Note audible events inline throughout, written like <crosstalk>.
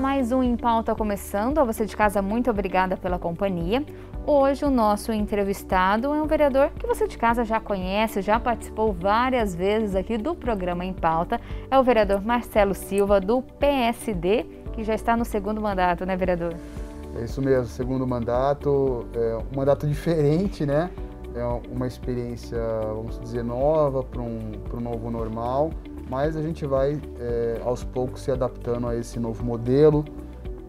mais um Em Pauta começando. A você de casa, muito obrigada pela companhia. Hoje o nosso entrevistado é um vereador que você de casa já conhece, já participou várias vezes aqui do programa Em Pauta. É o vereador Marcelo Silva, do PSD, que já está no segundo mandato, né, vereador? É isso mesmo, segundo mandato, é um mandato diferente, né? É uma experiência, vamos dizer, nova para um, para um novo normal mas a gente vai é, aos poucos se adaptando a esse novo modelo,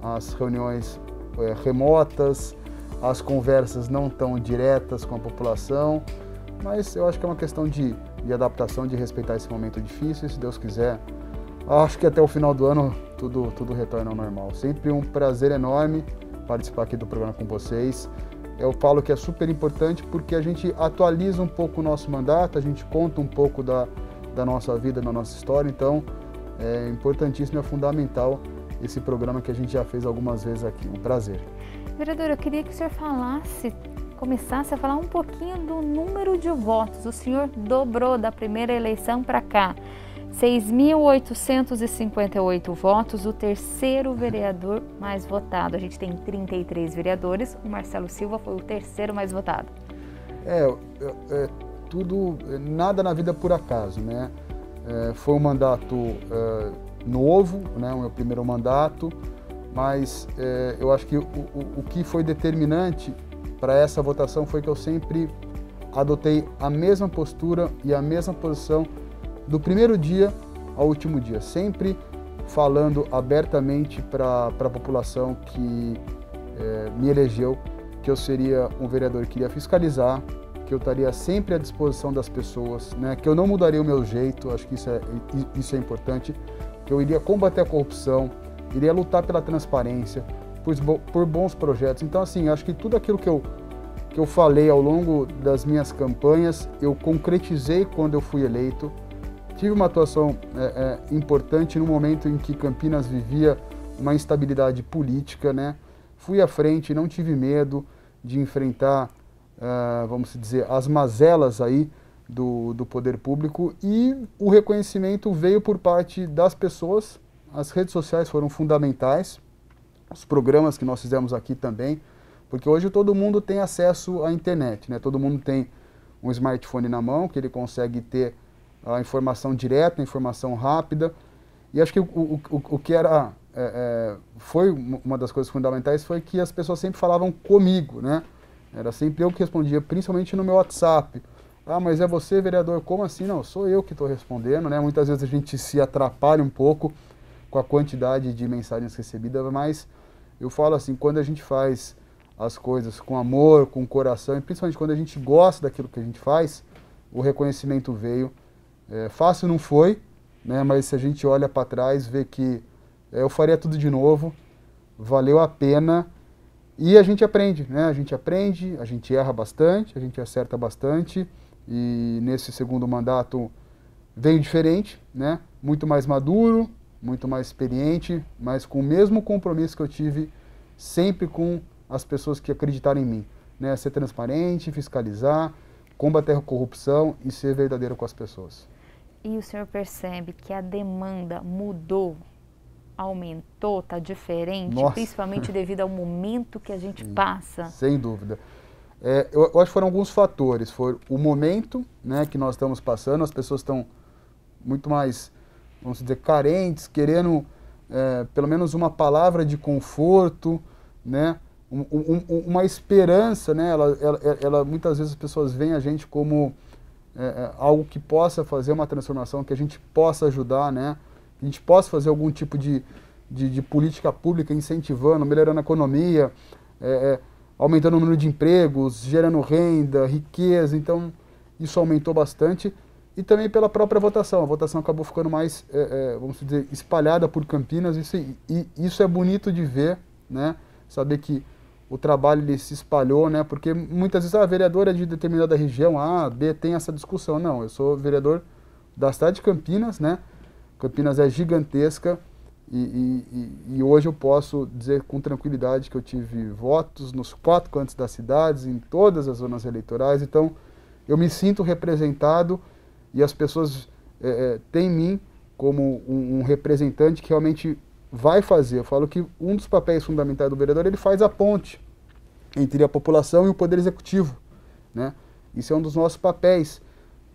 às reuniões é, remotas, às conversas não tão diretas com a população, mas eu acho que é uma questão de, de adaptação, de respeitar esse momento difícil e se Deus quiser, acho que até o final do ano tudo, tudo retorna ao normal. Sempre um prazer enorme participar aqui do programa com vocês. Eu falo que é super importante porque a gente atualiza um pouco o nosso mandato, a gente conta um pouco da, da nossa vida, da nossa história. Então, é importantíssimo, é fundamental esse programa que a gente já fez algumas vezes aqui. Um prazer. Vereador, eu queria que o senhor falasse, começasse a falar um pouquinho do número de votos. O senhor dobrou da primeira eleição para cá. 6.858 votos, o terceiro vereador mais votado. A gente tem 33 vereadores, o Marcelo Silva foi o terceiro mais votado. É, é tudo, eh, nada na vida por acaso, né? É, foi um mandato é, novo, né? O meu primeiro mandato, mas é, eu acho que o, o, o que foi determinante para essa votação foi que eu sempre adotei a mesma postura e a mesma posição do primeiro dia ao último dia, sempre falando abertamente para a população que me elegeu que eu seria um vereador que iria fiscalizar, que eu estaria sempre à disposição das pessoas, né? que eu não mudaria o meu jeito, acho que isso é, isso é importante, que eu iria combater a corrupção, iria lutar pela transparência, por, por bons projetos. Então, assim, acho que tudo aquilo que eu, que eu falei ao longo das minhas campanhas, eu concretizei quando eu fui eleito. Tive uma atuação é, é, importante no momento em que Campinas vivia uma instabilidade política, né? Fui à frente, não tive medo de enfrentar uh, vamos dizer, as mazelas aí do, do poder público e o reconhecimento veio por parte das pessoas. As redes sociais foram fundamentais, os programas que nós fizemos aqui também, porque hoje todo mundo tem acesso à internet, né? todo mundo tem um smartphone na mão que ele consegue ter a informação direta, a informação rápida. E acho que o, o, o que era é, é, foi uma das coisas fundamentais foi que as pessoas sempre falavam comigo, né? Era sempre eu que respondia, principalmente no meu WhatsApp. Ah, mas é você, vereador? Como assim? Não, sou eu que estou respondendo, né? Muitas vezes a gente se atrapalha um pouco com a quantidade de mensagens recebidas, mas eu falo assim, quando a gente faz as coisas com amor, com coração, e principalmente quando a gente gosta daquilo que a gente faz, o reconhecimento veio. É, fácil não foi, né? Mas se a gente olha para trás, vê que é, eu faria tudo de novo, valeu a pena e a gente aprende, né? A gente aprende, a gente erra bastante, a gente acerta bastante. E nesse segundo mandato veio diferente, né? Muito mais maduro, muito mais experiente, mas com o mesmo compromisso que eu tive sempre com as pessoas que acreditaram em mim, né? Ser transparente, fiscalizar, combater a corrupção e ser verdadeiro com as pessoas. E o senhor percebe que a demanda mudou aumentou, está diferente, Nossa. principalmente devido ao momento que a gente passa? Sem dúvida. É, eu, eu, acho que foram alguns fatores. Foi o momento né, que nós estamos passando, as pessoas estão muito mais, vamos dizer, carentes, querendo é, pelo menos uma palavra de conforto, né? Um, um, uma esperança, né? Ela, ela, ela, muitas vezes as pessoas veem a gente como é, é algo que possa fazer uma transformação, que a gente possa ajudar, né? a gente possa fazer algum tipo de, de, de política pública incentivando, melhorando a economia, é, é, aumentando o número de empregos, gerando renda, riqueza. Então, isso aumentou bastante. E também pela própria votação. A votação acabou ficando mais, é, é, vamos dizer, espalhada por Campinas. Isso, e isso é bonito de ver, né? Saber que o trabalho ele se espalhou, né? Porque muitas vezes a ah, vereadora é de determinada região, A, B, tem essa discussão. Não, eu sou vereador da cidade de Campinas, né? Campinas é gigantesca e, e, e, hoje eu posso dizer com tranquilidade que eu tive votos nos quatro cantos das cidades, em todas as zonas eleitorais. Então, eu me sinto representado e as pessoas é, é, têm em mim como um, um representante que realmente vai fazer. Eu falo que um dos papéis fundamentais do vereador ele faz a ponte entre a população e o poder executivo, né? Isso é um dos nossos papéis.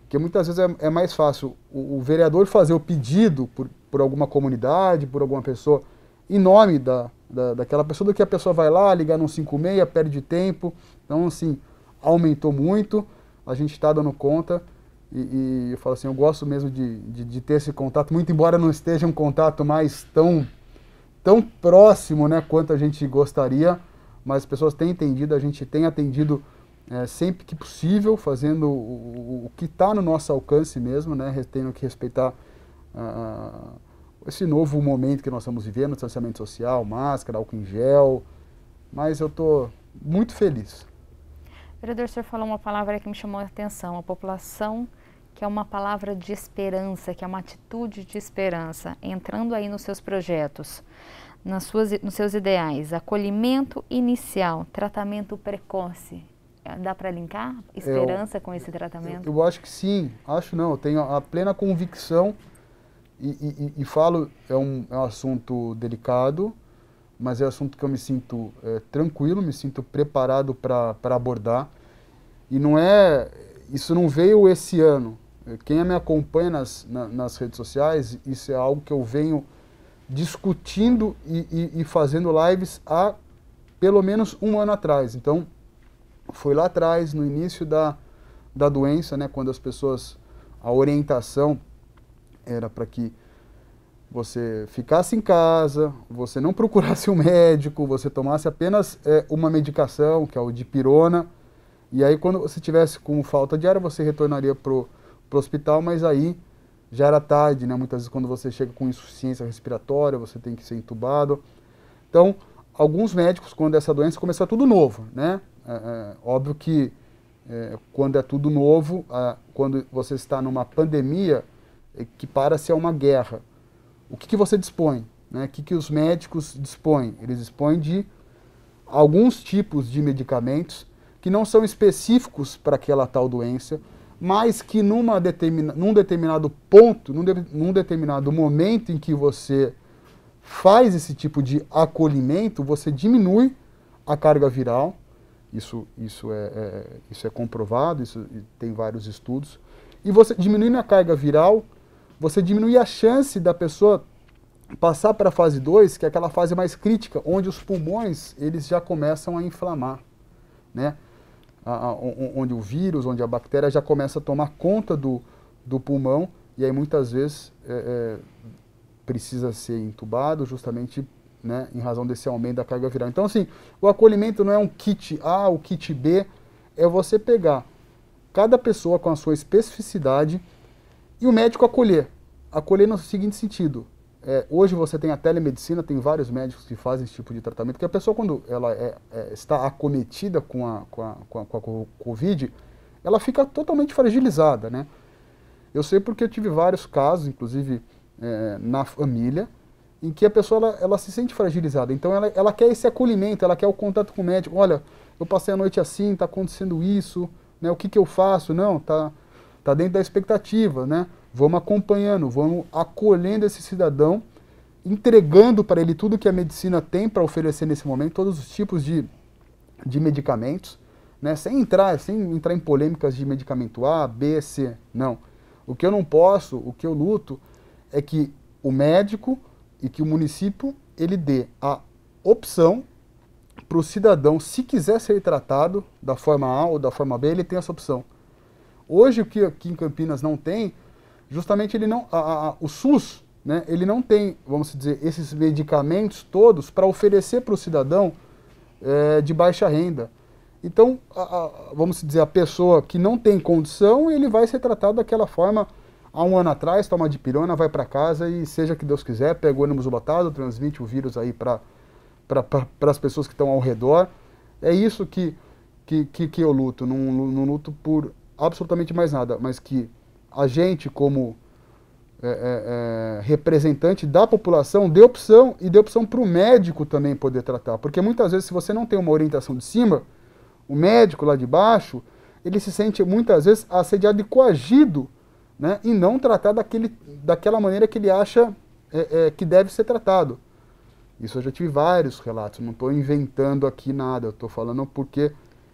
Porque muitas vezes é, é mais fácil o, o, vereador fazer o pedido por, por alguma comunidade, por alguma pessoa, em nome da, da, daquela pessoa, do que a pessoa vai lá, ligar no 56, perde tempo. Então, assim, aumentou muito, a gente está dando conta. E, e, eu falo assim, eu gosto mesmo de, de, de, ter esse contato, muito embora não esteja um contato mais tão, tão próximo né, quanto a gente gostaria, mas as pessoas têm entendido, a gente tem atendido é, sempre que possível, fazendo o, o que está no nosso alcance mesmo, né, tendo que respeitar ah, ah, esse novo momento que nós estamos vivendo, distanciamento social, máscara, álcool em gel, mas eu estou muito feliz. Vereador, o senhor falou uma palavra que me chamou a atenção, a população, que é uma palavra de esperança, que é uma atitude de esperança, entrando aí nos seus projetos, nas suas, nos seus ideais, acolhimento inicial, tratamento precoce, Dá para linkar esperança eu, com esse tratamento? Eu, eu, acho que sim, acho não, eu tenho a plena convicção e, e, e falo, é um, é um, assunto delicado, mas é um assunto que eu me sinto é, tranquilo, me sinto preparado para abordar. E não é, isso não veio esse ano. Quem me acompanha nas, na, nas redes sociais, isso é algo que eu venho discutindo e, e fazendo lives há pelo menos um ano atrás. Então, foi lá atrás, no início da, da doença, né, quando as pessoas, a orientação era para que você ficasse em casa, você não procurasse <laughs> um médico, você tomasse apenas é, uma medicação, que é o dipirona, e aí quando você tivesse com falta de ar, você retornaria para o hospital, mas aí já era tarde, né? Muitas vezes quando você chega com insuficiência respiratória, você tem que ser entubado. Então, alguns médicos, quando essa doença começou é tudo novo, né? Ah, ah, óbvio que é, quando é tudo novo, quando você está numa pandemia, é, que para-se é uma guerra. O que, que você dispõe? Né? O que, que os médicos dispõem? Eles dispõem de alguns tipos de medicamentos que não são específicos para aquela tal doença, mas que numa determina, num determinado ponto, num, de, num determinado momento em que você faz esse tipo de acolhimento, você diminui a carga viral isso, isso, é, é, isso é comprovado, isso tem vários estudos. E você diminuindo a carga viral, você diminui a chance da pessoa passar para a fase 2, que é aquela fase mais crítica, onde os pulmões eles já começam a inflamar, né? A, a, onde o vírus, onde a bactéria já começa a tomar conta do, do pulmão e aí muitas vezes é, é, precisa ser entubado justamente né, em razão desse aumento da carga viral. Então, assim, o acolhimento não é um kit A o kit B, é você pegar cada pessoa com a sua especificidade e o médico acolher. Acolher no seguinte sentido. É, hoje você tem a telemedicina, tem vários médicos que fazem esse tipo de tratamento, que a pessoa, quando ela é, é, está acometida com a, com, a, com, a, com a Covid, ela fica totalmente fragilizada, né? Eu sei porque eu tive vários casos, inclusive é, na família, em que a pessoa ela, ela se sente fragilizada. Então ela, ela quer esse acolhimento, ela quer o contato com o médico. Olha, eu passei a noite assim, está acontecendo isso, né? O que, que eu faço? Não, tá, tá dentro da expectativa, né? Vamos acompanhando, vamos acolhendo esse cidadão, entregando para ele tudo que a medicina tem para oferecer nesse momento, todos os tipos de, de medicamentos, né? Sem entrar, sem entrar em polêmicas de medicamento A, B, C, não. O que eu não posso, o que eu luto é que o médico e que o município ele dê a opção para o cidadão, se quiser ser tratado da forma A ou da forma B, ele tem essa opção. Hoje o que aqui em Campinas não tem, justamente ele não, a, a, o SUS, né, ele não tem, vamos dizer, esses medicamentos todos para oferecer para o cidadão é, de baixa renda. Então, a, vamos dizer, a pessoa que não tem condição, ele vai ser tratado daquela forma há um ano atrás, toma de pirona, vai para casa e seja que Deus quiser, pega o ônibus lotado, transmite o vírus aí para pra, as pessoas que estão ao redor. É isso que, que, que, que eu luto, não, não, luto por absolutamente mais nada, mas que a gente, como é, é, é representante da população, dê opção e dê opção para o médico também poder tratar. Porque muitas vezes, se você não tem uma orientação de cima, o médico lá de baixo, ele se sente muitas vezes assediado e coagido né, e não tratar daquele, daquela maneira que ele acha é, é, que deve ser tratado. Isso eu já tive vários relatos, não estou inventando aqui nada, eu estou falando porque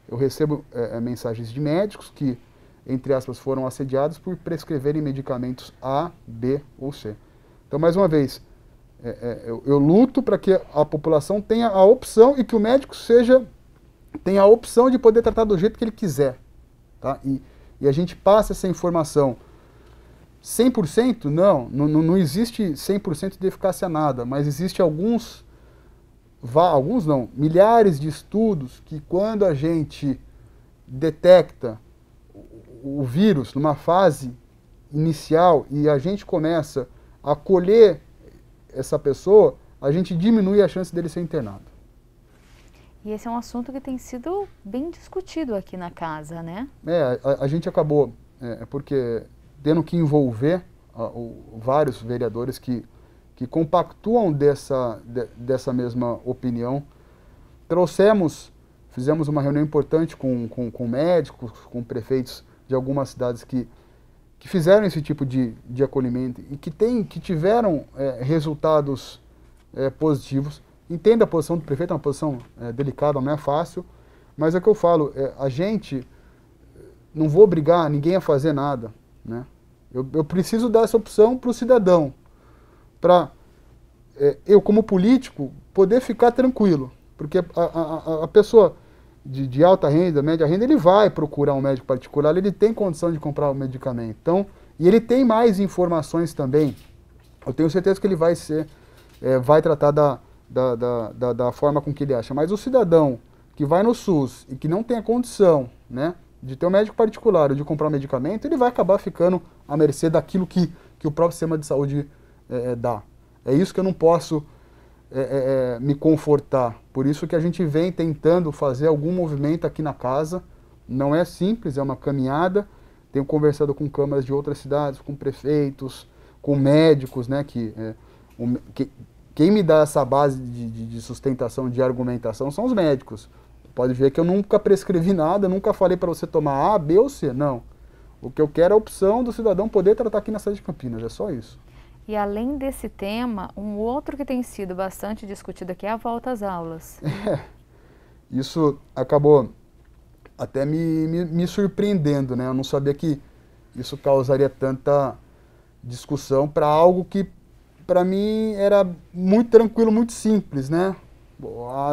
eu recebo é, é, mensagens de médicos que, entre aspas, foram assediados por prescreverem medicamentos A, B ou C. Então, mais uma vez, é, é, eu, eu luto para que a população tenha a opção e que o médico seja tenha a opção de poder tratar do jeito que ele quiser. Tá? E, e a gente passa essa informação 100%? Não, não, não existe 100% de eficácia nada, mas existe alguns, alguns não, milhares de estudos que quando a gente detecta o vírus numa fase inicial e a gente começa a colher essa pessoa, a gente diminui a chance dele ser internado. E esse é um assunto que tem sido bem discutido aqui na casa, né? É, a, a gente acabou, é, é porque tendo que envolver uh, o, vários vereadores que, que compactuam dessa, de, dessa mesma opinião. Trouxemos, fizemos uma reunião importante com, com, com, médicos, com prefeitos de algumas cidades que, que fizeram esse tipo de, de acolhimento e que, tem, que tiveram é, resultados é, positivos. Entendo a posição do prefeito, é uma posição é, delicada, não é fácil, mas é o que eu falo, a gente não vou obrigar ninguém a fazer nada, né? Eu, eu preciso dar essa opção para o cidadão, para é, eu, como político, poder ficar tranquilo. Porque a, a, a pessoa de, de, alta renda, média renda, ele vai procurar um médico particular, ele tem condição de comprar o um medicamento. Então, e ele tem mais informações também. Eu tenho certeza que ele vai ser, é, vai tratar da, da, da, da, da forma com que ele acha. Mas o cidadão que vai no SUS e que não tem a condição, né? de ter um médico particular ou de comprar um medicamento, ele vai acabar ficando à mercê daquilo que, que o próprio sistema de saúde é, é dá. É isso que eu não posso é, é, é, me confortar. Por isso que a gente vem tentando fazer algum movimento aqui na casa. Não é simples, é uma caminhada. Tenho conversado com câmaras de outras cidades, com prefeitos, com médicos, né? Que, um, é, que quem me dá essa base de, de sustentação, de argumentação, são os médicos. Pode ver que eu nunca prescrevi nada, nunca falei para você tomar A, B ou C. Não. O que eu quero é a opção do cidadão poder tratar aqui na cidade de Campinas, é só isso. E além desse tema, um outro que tem sido bastante discutido aqui é a volta às aulas. <laughs> É, isso acabou até me, me, me, surpreendendo, né? Eu não sabia que isso causaria tanta discussão para algo que para mim era muito tranquilo, muito simples, né?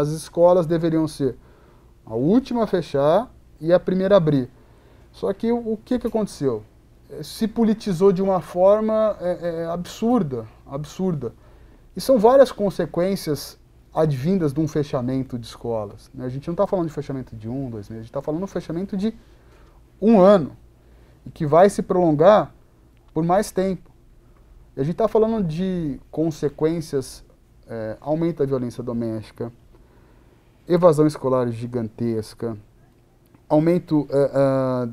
As escolas deveriam ser a última a fechar e a primeira a abrir. Só que o que, que aconteceu? Eh, se politizou de uma forma é, é, absurda, absurda. E são várias consequências advindas de um fechamento de escolas. Né? A gente não está falando de fechamento de um, dois meses, a gente está falando de um fechamento de um ano. E que vai se prolongar por mais tempo. E a gente está falando de consequências, é, aumenta a violência doméstica, evasão escolar gigantesca, aumento uh, uh,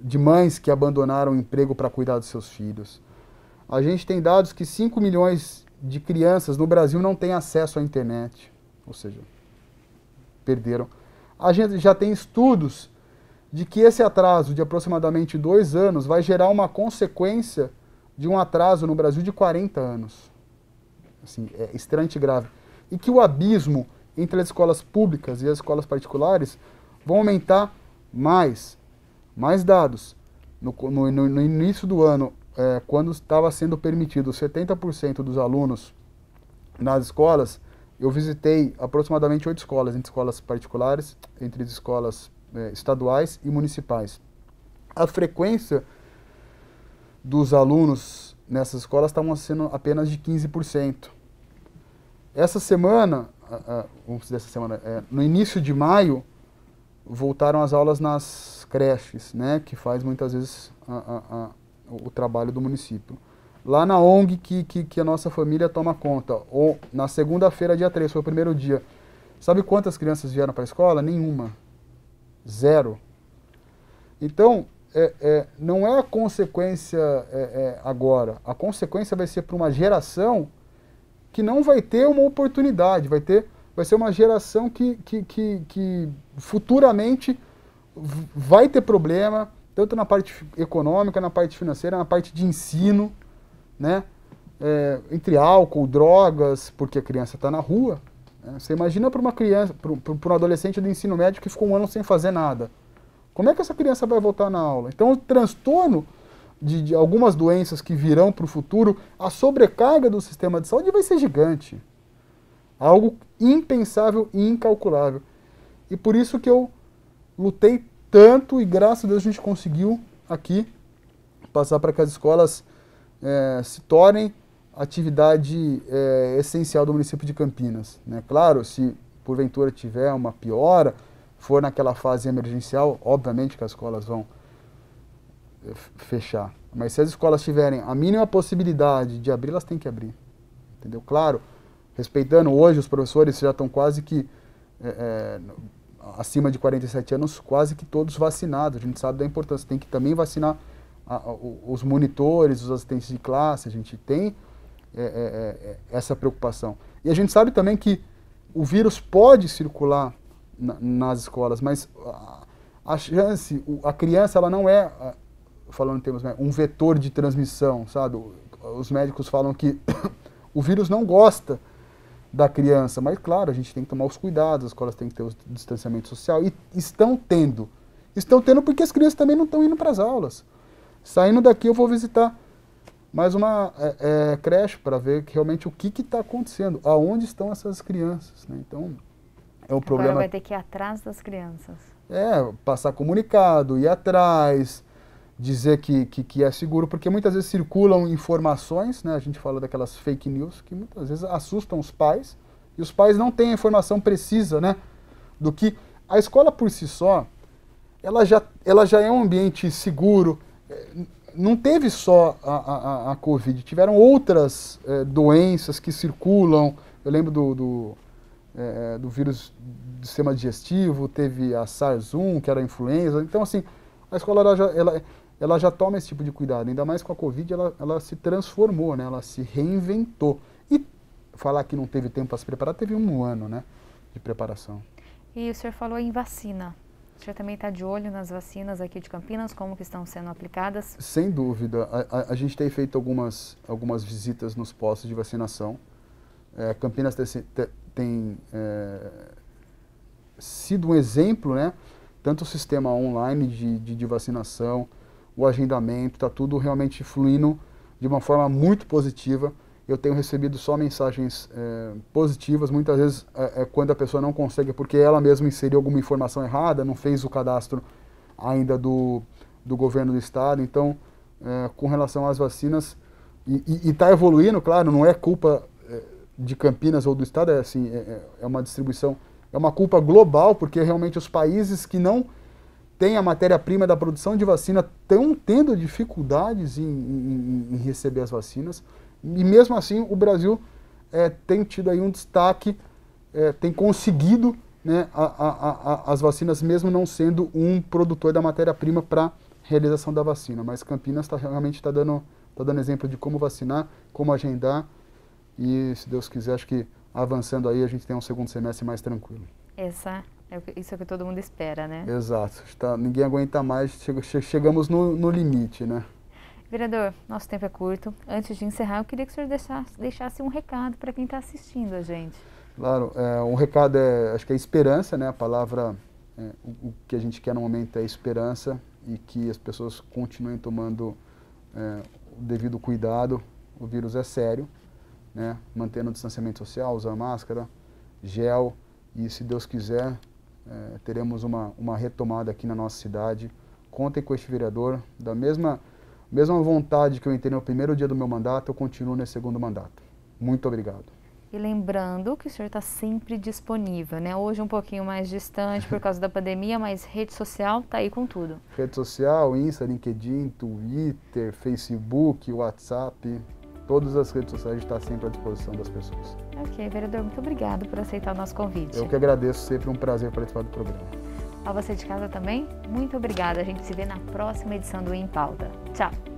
de mães que abandonaram o emprego para cuidar dos seus filhos. A gente tem dados que 5 milhões de crianças no Brasil não têm acesso à internet, ou seja, perderam. A gente já tem estudos de que esse atraso de aproximadamente dois anos vai gerar uma consequência de um atraso no Brasil de 40 anos. Assim, é extremamente grave. E que o abismo entre as escolas públicas e as escolas particulares vão aumentar mais. Mais dados. No, no, no início do ano, é, quando estava sendo permitido 70% dos alunos nas escolas, eu visitei aproximadamente oito escolas, entre escolas particulares, entre escolas é, estaduais e municipais. A frequência dos alunos nessas escolas estavam sendo apenas de 15%. Essa semana vamos dizer essa semana, é, no início de maio, voltaram as aulas nas creches, né, que faz muitas vezes a, a, o trabalho do município. Lá na ONG que, que, que a nossa família toma conta, ou na segunda-feira, dia 3, foi o primeiro dia. Sabe quantas crianças vieram para a escola? Nenhuma. Zero. Então, é, é, não é a consequência é, é agora. A consequência vai ser para uma geração que não vai ter uma oportunidade, vai ter, vai ser uma geração que, que, que, que futuramente vai ter problema, tanto na parte econômica, na parte financeira, na parte de ensino, né? É, entre álcool, drogas, porque a criança está na rua. Né? Você imagina para uma criança, para um adolescente do ensino médio que ficou um ano sem fazer nada. Como é que essa criança vai voltar na aula? Então o transtorno de, de algumas doenças que virão para o futuro, a sobrecarga do sistema de saúde vai ser gigante. Algo impensável e incalculável. E por isso que eu lutei tanto e graças a Deus a gente conseguiu aqui passar para que as escolas é, se tornem atividade é, essencial do município de Campinas. Né? Claro, se porventura tiver uma piora, for naquela fase emergencial, obviamente que as escolas vão fechar. Mas se as escolas tiverem a mínima possibilidade de abrir, elas têm que abrir. Entendeu? Claro, respeitando hoje, os professores já estão quase que é, é acima de 47 anos, quase que todos vacinados. A gente sabe da importância. Tem que também vacinar a, a, os monitores, os assistentes de classe. A gente tem é é, é, é, essa preocupação. E a gente sabe também que o vírus pode circular na, nas escolas, mas a, a chance, a criança ela não é falando em termos médicos, né, um vetor de transmissão, sabe? Os médicos falam que <coughs> o vírus não gosta da criança, mas claro, a gente tem que tomar os cuidados, as escolas têm que ter o distanciamento social e estão tendo. Estão tendo porque as crianças também não estão indo para as aulas. Saindo daqui eu vou visitar mais uma é, é, creche para ver que, realmente o que está acontecendo, aonde estão essas crianças. Né? Então, é o Agora problema. vai ter que ir atrás das crianças. É, passar comunicado, ir atrás, dizer que, que, que, é seguro, porque muitas vezes circulam informações, né? a gente fala daquelas fake news, que muitas vezes assustam os pais, e os pais não têm a informação precisa né? do que a escola por si só, ela já, ela já é um ambiente seguro, é, não teve só a, a, a Covid, tiveram outras é, doenças que circulam, eu lembro do, do, é, do vírus do sistema digestivo, teve a SARS-1, que era a influenza, então assim, a escola ela, já, ela ela já toma esse tipo de cuidado. Ainda mais com a Covid, ela, ela se transformou, né? ela se reinventou. E falar que não teve tempo para se preparar, teve um ano né, de preparação. E o senhor falou em vacina. O senhor também está de olho nas vacinas aqui de Campinas, como que estão sendo aplicadas? Sem dúvida. A, a, a gente tem feito algumas, algumas visitas nos postos de vacinação. É, Campinas tem, tem é, sido um exemplo, né? Tanto o sistema online de, de, de vacinação, o agendamento, está tudo realmente fluindo de uma forma muito positiva. Eu tenho recebido só mensagens é, positivas, muitas vezes é, é, quando a pessoa não consegue, é porque ela mesma inseriu alguma informação errada, não fez o cadastro ainda do, do governo do estado. Então, é, com relação às vacinas, e está evoluindo, claro, não é culpa eh, de Campinas ou do estado, é assim, é, é, é uma distribuição, é uma culpa global, porque realmente os países que não tem a matéria-prima da produção de vacina estão tendo dificuldades em, em, em, receber as vacinas. E mesmo assim, o Brasil é, tem tido aí um destaque, é, tem conseguido né, a, a, a, as vacinas, mesmo não sendo um produtor da matéria-prima para realização da vacina. Mas Campinas tá, realmente está dando, tá dando exemplo de como vacinar, como agendar. E, se Deus quiser, acho que avançando aí a gente tem um segundo semestre mais tranquilo. Essa é isso é o que todo mundo espera, né? Exato. Está, ninguém aguenta mais, chegamos no, no limite, né? Vereador, nosso tempo é curto. Antes de encerrar, eu queria que o senhor deixasse, deixasse um recado para quem está assistindo a gente. Claro, é, um recado é, acho que é esperança, né? A palavra, é, o, o, que a gente quer no momento é esperança e que as pessoas continuem tomando é, o devido cuidado. O vírus é sério, né? Mantendo o distanciamento social, usando máscara, gel e, se Deus quiser, é, teremos uma, uma retomada aqui na nossa cidade. Contem com este vereador, da mesma, mesma vontade que eu entrei no primeiro dia do meu mandato, eu continuo nesse segundo mandato. Muito obrigado. E lembrando que o senhor está sempre disponível, né? Hoje um pouquinho mais distante por causa da pandemia, mas rede social está aí com tudo. Rede social, Insta, LinkedIn, Twitter, Facebook, WhatsApp, todas as redes sociais, a gente está sempre à disposição das pessoas. Ok, vereador, muito obrigado por aceitar o nosso convite. Eu que agradeço, sempre um prazer participar do programa. A você de casa também, muito obrigada. A gente se vê na próxima edição do Em Pauta. Tchau!